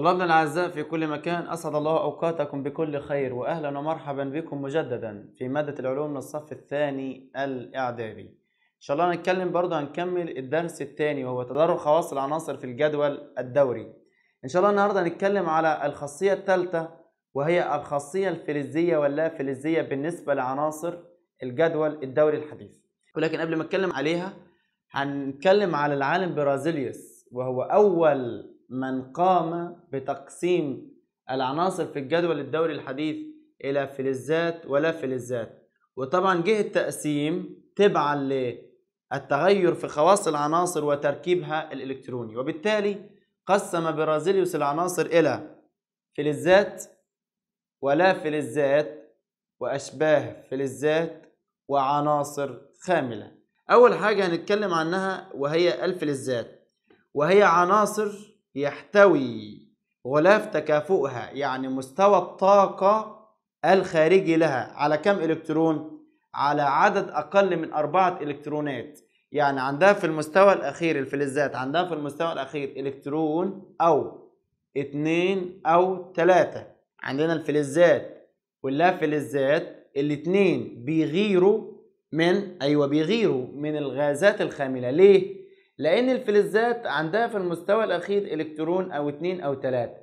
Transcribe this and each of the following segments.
طلابنا الاعزاء في كل مكان اسعد الله اوقاتكم بكل خير واهلا ومرحبا بكم مجددا في ماده العلوم من الصف الثاني الاعدادي ان شاء الله هنتكلم برضه هنكمل الدرس الثاني وهو تدرج خواص العناصر في الجدول الدوري ان شاء الله النهارده هنتكلم على الخاصيه الثالثه وهي الخاصيه الفلزيه واللا فلزيه بالنسبه لعناصر الجدول الدوري الحديث ولكن قبل ما اتكلم عليها هنتكلم على العالم برازيليوس وهو اول من قام بتقسيم العناصر في الجدول الدوري الحديث إلى فلزات ولا فلزات وطبعا جه التقسيم تبعا للتغير في خواص العناصر وتركيبها الإلكتروني وبالتالي قسم برازيليوس العناصر إلى فلزات ولا فلزات وأشباه فلزات وعناصر خاملة أول حاجة هنتكلم عنها وهي الفلزات وهي عناصر يحتوي غلاف تكافؤها يعني مستوى الطاقة الخارجي لها على كم إلكترون؟ على عدد أقل من أربعة إلكترونات يعني عندها في المستوى الأخير الفلزات عندها في المستوى الأخير إلكترون أو اتنين أو تلاتة عندنا الفلزات كلها فلزات الاتنين بيغيروا من أيوة بيغيروا من الغازات الخاملة ليه؟ لأن الفلزات عندها في المستوى الأخير إلكترون أو اتنين أو تلاتة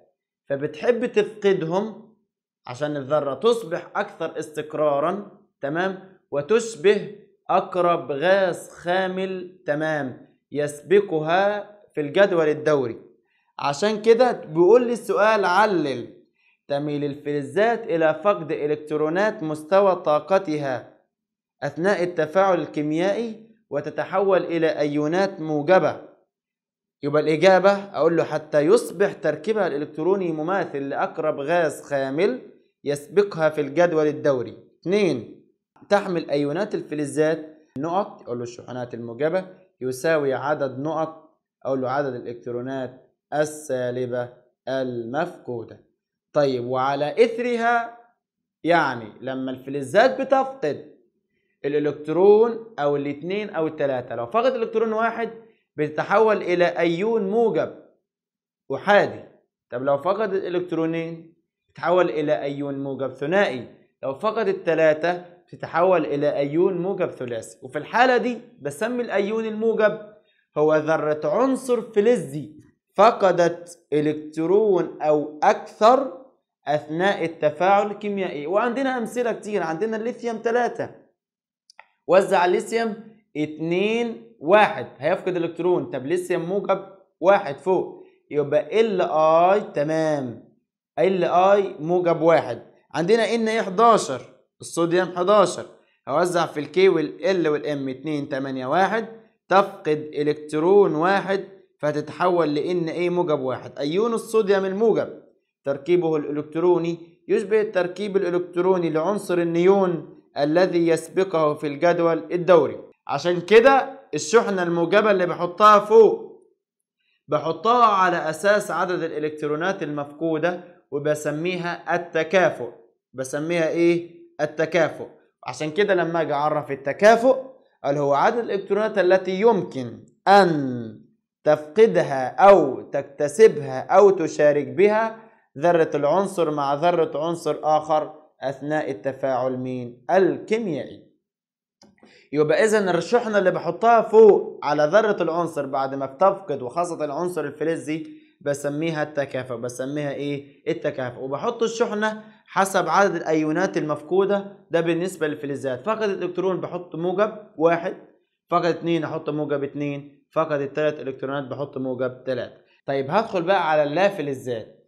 فبتحب تفقدهم عشان الذرة تصبح أكثر استقرارا تمام وتشبه أقرب غاز خامل تمام يسبقها في الجدول الدوري عشان كده بيقول لي السؤال علل تميل الفلزات إلى فقد إلكترونات مستوى طاقتها أثناء التفاعل الكيميائي وتتحول إلى أيونات موجبة يبقى الإجابة أقول له حتى يصبح تركيبها الإلكتروني مماثل لأقرب غاز خامل يسبقها في الجدول الدوري اثنين تحمل أيونات الفلزات نقط أقول له الشحنات الموجبة يساوي عدد نقط أقول له عدد الإلكترونات السالبة المفقودة طيب وعلى إثرها يعني لما الفلزات بتفقد الالكترون او الاثنين او الثلاثه لو فقد الكترون واحد بيتحول الى ايون موجب احادي طب لو فقد الالكترونين بتتحول الى ايون موجب ثنائي لو فقد الثلاثه بتتحول الى ايون موجب ثلاثي وفي الحاله دي بسمي الايون الموجب هو ذره عنصر فلزي فقدت الكترون او اكثر اثناء التفاعل الكيميائي وعندنا امثله كتير عندنا الليثيوم 3 وزع الليثيوم 2 1 هيفقد الكترون طب الليثيوم موجب 1 فوق يبقى ال اي تمام ال اي موجب 1 عندنا ان اي 11 الصوديوم 11 هوزع في الكي والال والام 2 8 1 تفقد الكترون واحد فتتحول لان اي موجب 1 ايون الصوديوم الموجب تركيبه الالكتروني يشبه التركيب الالكتروني لعنصر النيون الذي يسبقه في الجدول الدوري عشان كده الشحنة الموجبة اللي بحطها فوق بحطها على أساس عدد الإلكترونات المفقودة وبسميها التكافؤ بسميها إيه؟ التكافؤ عشان كده لما أجي أعرف التكافؤ قال هو عدد الإلكترونات التي يمكن أن تفقدها أو تكتسبها أو تشارك بها ذرة العنصر مع ذرة عنصر آخر اثناء التفاعل مين الكيميائي يبقى اذا الشحنه اللي بحطها فوق على ذره العنصر بعد ما بتفقد وخاصه العنصر الفلزي بسميها التكافؤ بسميها ايه التكافؤ وبحط الشحنه حسب عدد الايونات المفقوده ده بالنسبه للفلزات فقد الالكترون بحط موجب واحد فقد اثنين احط موجب اثنين فقد الثلاث الكترونات بحط موجب ثلاثة طيب هدخل بقى على اللافلزات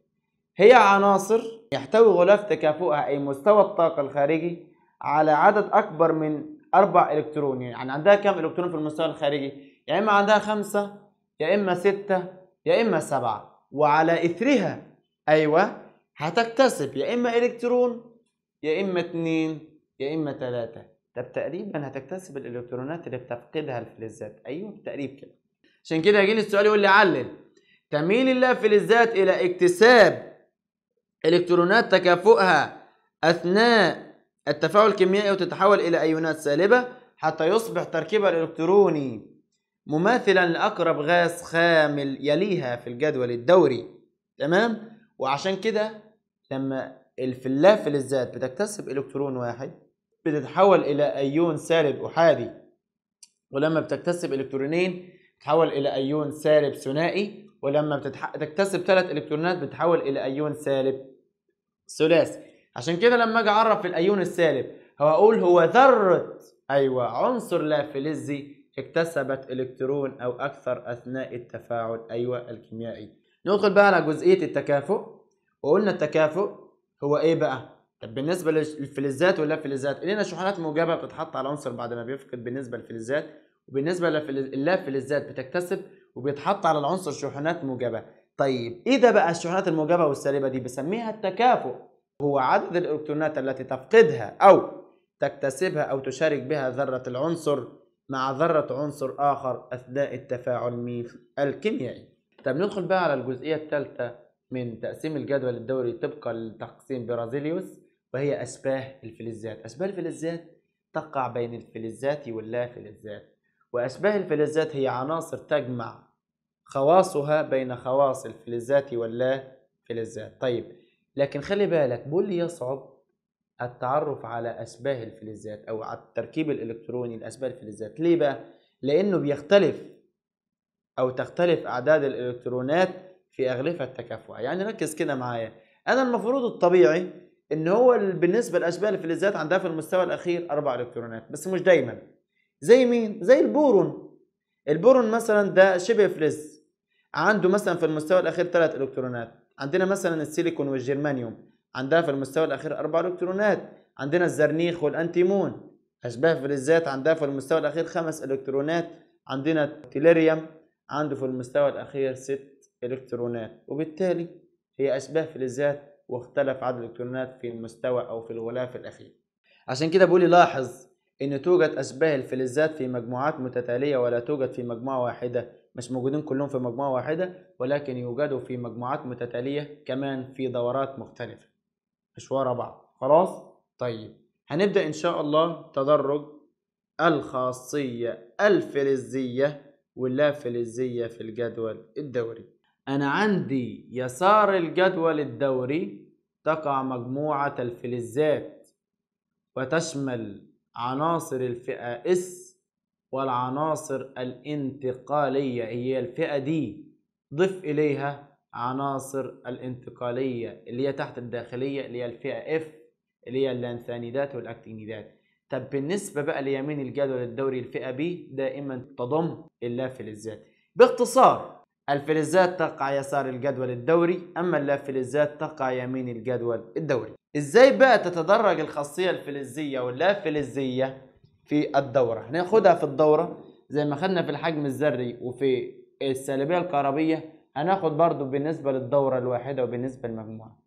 هي عناصر يحتوي غلاف تكافؤها أي مستوى الطاقة الخارجي على عدد أكبر من أربع إلكترون يعني عندها كم إلكترون في المستوى الخارجي؟ يا إما عندها خمسة يا إما ستة يا إما سبعة وعلى إثرها أيوة هتكتسب يا إما إلكترون يا إما اتنين يا إما تلاتة طب تقريبا هتكتسب الإلكترونات اللي بتفقدها الفلزات أيوه تقريبا كده عشان كده هيجي لي السؤال يقول لي علل تميل الفلزات إلى اكتساب إلكترونات تكافؤها أثناء التفاعل الكيميائي وتتحول إلى أيونات سالبة حتى يصبح تركيبها الإلكتروني مماثلا لأقرب غاز خامل يليها في الجدول الدوري تمام وعشان كده لما الفلافل الذات بتكتسب إلكترون واحد بتتحول إلى أيون سالب أحادي ولما بتكتسب إلكترونين تحول إلى أيون سالب ثنائي ولما بتتح... تكتسب ثلاث الكترونات بتتحول الى ايون سالب ثلاثي عشان كده لما اجي اعرف الايون السالب اقول هو ذره ايوه عنصر لا فلزي اكتسبت الكترون او اكثر اثناء التفاعل ايوه الكيميائي ندخل بقى على جزئيه التكافؤ وقلنا التكافؤ هو ايه بقى طب بالنسبه للفلزات واللا فلزات لنا شحنات موجبه بتتحط على عنصر بعد ما بيفقد بالنسبه للفلزات وبالنسبه للفلزات بتكتسب وبيتحط على العنصر شحنات موجبه طيب ايه ده بقى الشحنات الموجبه والسالبه دي بسميها التكافؤ هو عدد الالكترونات التي تفقدها او تكتسبها او تشارك بها ذره العنصر مع ذره عنصر اخر اثناء التفاعل الكيميائي طب ندخل بقى على الجزئيه الثالثه من تقسيم الجدول الدوري طبقا لتقسيم برازيليوس وهي اشباه الفلزات اشباه الفلزات تقع بين الفلزات واللا فلزات وأشباه الفلزات هي عناصر تجمع خواصها بين خواص الفلزات واللا فلزات طيب لكن خلي بالك بقول لي يصعب التعرف على أشباه الفلزات أو على التركيب الإلكتروني لأشباه الفلزات ليه بقى؟ لأنه بيختلف أو تختلف أعداد الإلكترونات في أغلفة التكافؤ يعني ركز كده معايا أنا المفروض الطبيعي إن هو بالنسبة لأشباه الفلزات عندها في المستوى الأخير أربع إلكترونات بس مش دايما زي مين؟ زي البورون البورون مثلا ده شبه فلز عنده مثلا في المستوى الاخير ثلاث الكترونات عندنا مثلا السيليكون والجرمانيوم عندها في المستوى الاخير اربع الكترونات عندنا الزرنيخ والانتيمون اشباه فلزات عندها في المستوى الاخير خمس الكترونات عندنا التليريوم عنده في المستوى الاخير ست الكترونات وبالتالي هي اشباه فلزات واختلف عدد الالكترونات في المستوى او في الغلاف الاخير عشان كده بقولي لاحظ ان توجد اشباه الفلزات في مجموعات متتاليه ولا توجد في مجموعه واحده مش موجودين كلهم في مجموعه واحده ولكن يوجدوا في مجموعات متتاليه كمان في دورات مختلفه مش ورا بعض خلاص طيب هنبدا ان شاء الله تدرج الخاصيه الفلزيه واللا فلزيه في الجدول الدوري انا عندي يسار الجدول الدوري تقع مجموعه الفلزات وتشمل عناصر الفئة S والعناصر الانتقالية هي الفئة دي ضف إليها عناصر الانتقالية اللي هي تحت الداخلية اللي هي الفئة F اللي هي اللانثانيدات والأكتينيدات طب بالنسبة بقى ليمين الجدول الدوري الفئة B دائما تضم اللافل الذاتي باختصار الفلزات تقع يسار الجدول الدوري أما اللافلزات تقع يمين الجدول الدوري إزاي بقى تتدرج الخاصية الفلزية واللافلزية في الدورة هناخدها في الدورة زي ما خدنا في الحجم الذري وفي السالبية الكهربية هناخد برضو بالنسبة للدورة الواحدة وبالنسبة للمجموعة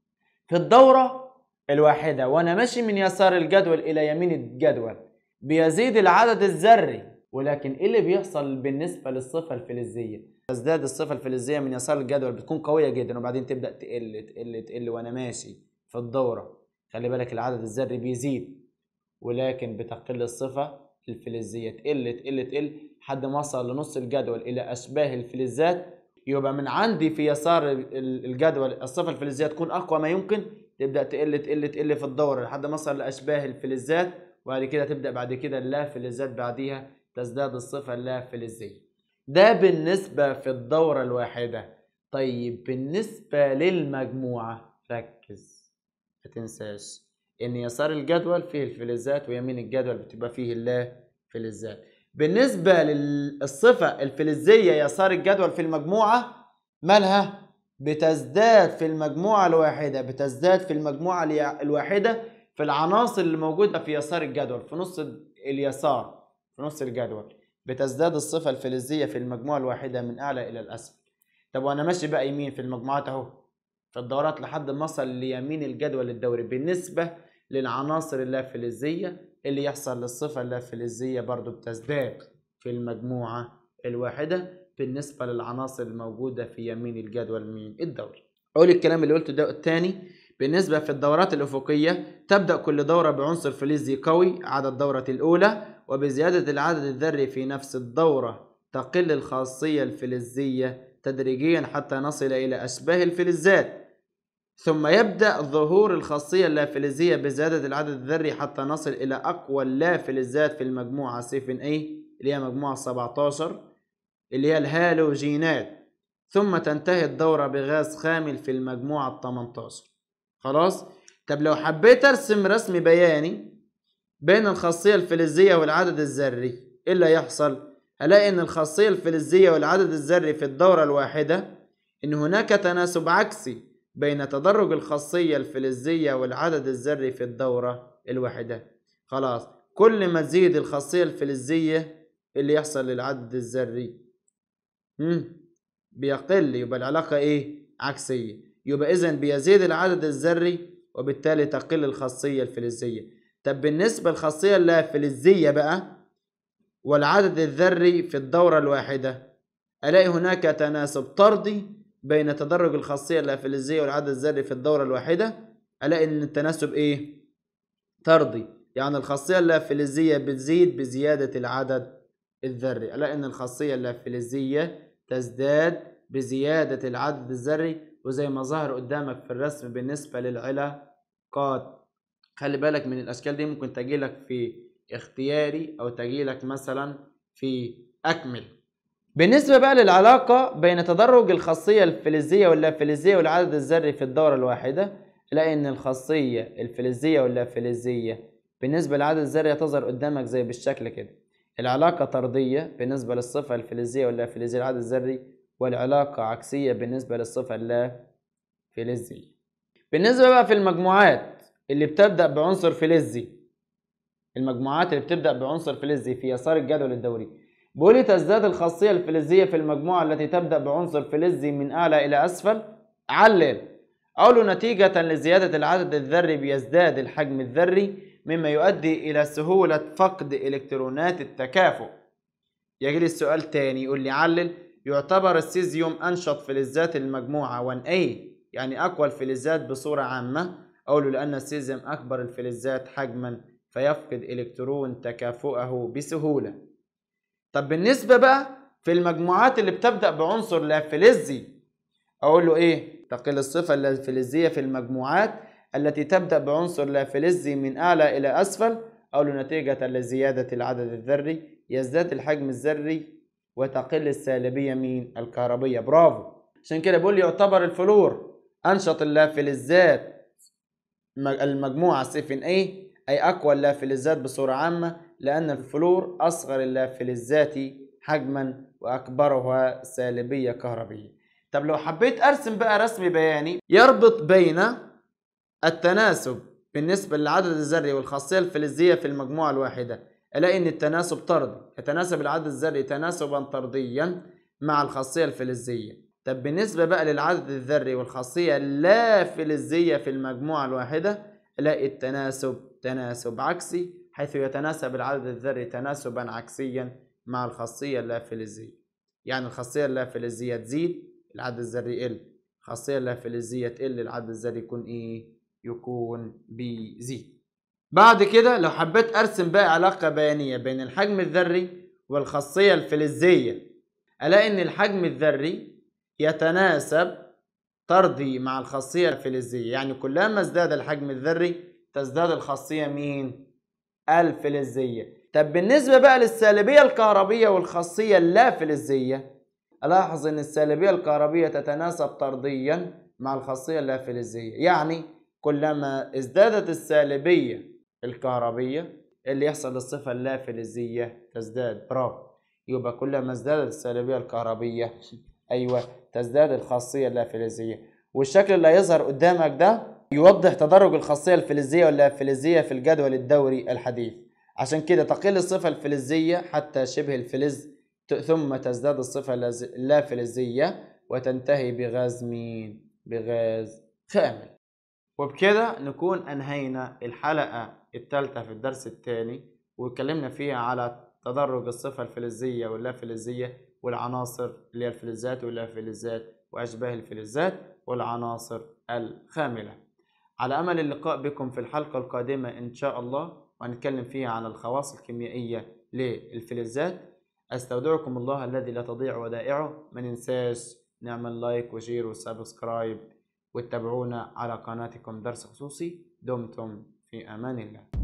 في الدورة الواحدة وأنا ماشي من يسار الجدول إلى يمين الجدول بيزيد العدد الذري ولكن إيه اللي بيحصل بالنسبة للصفة الفلزية تزداد الصفه الفلزيه من يسار الجدول بتكون قويه جدا وبعدين تبدا تقل تقل تقل وانا ماشي في الدوره خلي بالك العدد الذري بيزيد ولكن بتقل الصفه الفلزيه تقل تقل تقل لحد ما اصل لنص الجدول الى اشباه الفلزات يبقى من عندي في يسار الجدول الصفه الفلزيه تكون اقوى ما يمكن تبدا تقل تقل تقل في الدوره لحد ما اصل لاشباه الفلزات وبعد كده تبدا بعد كده اللا فلزات بعديها تزداد الصفه اللا فلزيه ده بالنسبة في الدورة الواحدة طيب بالنسبة للمجموعة ركز ما تنساش ان يسار الجدول فيه الفلزات ويمين الجدول بتبقى فيه اللا فلزات بالنسبة للصفة الفلزية يسار الجدول في المجموعة مالها بتزداد في المجموعة الواحدة بتزداد في المجموعة الواحدة في العناصر اللي موجودة في يسار الجدول في نص اليسار في نص الجدول بتزداد الصفة الفلزية في المجموعة الواحدة من أعلى إلى الأسفل طب وأنا ماشي بقى يمين في المجموعات أهو في الدورات لحد ما أصل ليمين الجدول الدوري بالنسبة للعناصر اللافلزية اللي يحصل للصفة اللافلزية برضو بتزداد في المجموعة الواحدة بالنسبة للعناصر الموجودة في يمين الجدول مين الدوري أقول الكلام اللي قلته ده التاني بالنسبة في الدورات الأفقية تبدأ كل دورة بعنصر فلزي قوي عدا الدورة الأولى وبزيادة العدد الذري في نفس الدورة تقل الخاصية الفلزية تدريجيا حتى نصل إلى أشباه الفلزات ثم يبدأ ظهور الخاصية اللافلزية بزيادة العدد الذري حتى نصل إلى أقوى اللافلزات في المجموعة سيف أي اللي هي مجموعة 17 اللي هي الهالوجينات ثم تنتهي الدورة بغاز خامل في المجموعة 18 خلاص طب لو حبيت أرسم رسم بياني بين الخاصية الفلزية والعدد الذري إيه اللي هيحصل؟ هلاقي إن الخاصية الفلزية والعدد الذري في الدورة الواحدة إن هناك تناسب عكسي بين تدرج الخاصية الفلزية والعدد الذري في الدورة الواحدة خلاص كل ما تزيد الخاصية الفلزية اللي يحصل للعدد الذري بيقل يبقى العلاقة إيه؟ عكسية يبقى إذا بيزيد العدد الذري وبالتالي تقل الخاصية الفلزية طب بالنسبة للخاصية الفلزية بقى والعدد الذري في الدورة الواحدة ألاقي هناك تناسب طردي بين تدرج الخاصية اللافلزية والعدد الذري في الدورة الواحدة ألاقي إن التناسب إيه؟ طردي يعني الخاصية اللافلزية بتزيد بزيادة العدد الذري ألاقي إن الخاصية اللافلزية تزداد بزيادة العدد الذري وزي ما ظهر قدامك في الرسم بالنسبة للعلاقات خلي بالك من الاشكال دي ممكن تجيلك في اختياري او تجيلك مثلا في اكمل بالنسبة بقى للعلاقة بين تدرج الخاصية الفلزية فلزيه والعدد الذري في الدورة الواحدة لان ان الخاصية الفلزية فلزيه بالنسبة للعدد الذري هتظهر قدامك زي بالشكل كده العلاقة طردية بالنسبة للصفة الفلزية فلزيه العدد الذري والعلاقة عكسية بالنسبة للصفة اللا فلزيه بالنسبة بقى في المجموعات اللي بتبدا بعنصر فلزي المجموعات اللي بتبدا بعنصر فلزي في يسار الجدول الدوري بيقول تزداد الخاصيه الفلزيه في المجموعه التي تبدا بعنصر فلزي من اعلى الى اسفل علل اقول نتيجه لزياده العدد الذري بيزداد الحجم الذري مما يؤدي الى سهوله فقد الكترونات التكافؤ يجي لي السؤال تاني يقول لي علل يعتبر السيزيوم انشط فلزات المجموعه 1A يعني اقوى الفلزات بصوره عامه قوله لأن السيزم أكبر الفلزات حجما فيفقد إلكترون تكافؤه بسهولة طب بالنسبة بقى في المجموعات اللي بتبدأ بعنصر لا فلزي أقول له إيه؟ تقل الصفة الفلزية في المجموعات التي تبدأ بعنصر لا فلزي من أعلى إلى أسفل أقول له نتيجة لزيادة العدد الذري يزداد الحجم الذري وتقل السالبية مين؟ الكهربية برافو عشان كده بيقول يعتبر الفلور أنشط اللافلزات المجموعة سيفن A أي أقوى اللافلزات بصورة عامة لأن الفلور أصغر اللافلزات حجما وأكبرها سالبية كهربية طب لو حبيت أرسم بقى رسم بياني يربط بين التناسب بالنسبة للعدد الذري والخاصية الفلزية في المجموعة الواحدة ألاقي إن التناسب طردي يتناسب العدد الذري تناسبا طرديا مع الخاصية الفلزية طب بالنسبة بقى للعدد الذري والخاصية لا فلزية في المجموعة الواحدة الاقي التناسب تناسب عكسي حيث يتناسب العدد الذري تناسبا عكسيا مع الخاصية اللا فلزية يعني الخاصية اللا فلزية تزيد العدد الذري يقل الخاصية اللا فلزية تقل العدد الذري يكون ايه يكون بيزيد بعد كده لو حبيت ارسم بقى علاقة بيانية بين الحجم الذري والخاصية الفلزية الاقي ان الحجم الذري يتناسب ترضي مع الخاصية الفلزية يعني كلما ازداد الحجم الذري تزداد الخاصية مين؟ الفلزية طب بالنسبة بقى للسالبية الكهربية والخاصية اللا فلزية ألاحظ إن السالبية الكهربية تتناسب طرديا مع الخاصية اللا فلزية يعني كلما ازدادت السالبية الكهربية اللي يحصل للصفة اللا فلزية تزداد برافو يبقى كلما ازدادت السالبية الكهربية ايوه تزداد الخاصيه اللافلزيه والشكل اللي هيظهر قدامك ده يوضح تدرج الخاصيه الفلزيه واللافلزيه في الجدول الدوري الحديث عشان كده تقل الصفه الفلزيه حتى شبه الفلز ثم تزداد الصفه اللافلزيه وتنتهي بغاز مين بغاز خامل وبكده نكون انهينا الحلقه الثالثه في الدرس الثاني واتكلمنا فيها على تدرج الصفه الفلزيه واللافلزيه والعناصر اللي هي الفلزات ولا وأشباه الفلزات والعناصر الخاملة على أمل اللقاء بكم في الحلقة القادمة إن شاء الله وهنتكلم فيها عن الخواص الكيميائية للفلزات أستودعكم الله الذي لا تضيع ودائعه ما ننساش نعمل لايك وشير وسبسكرايب وتتابعونا على قناتكم درس خصوصي دمتم في أمان الله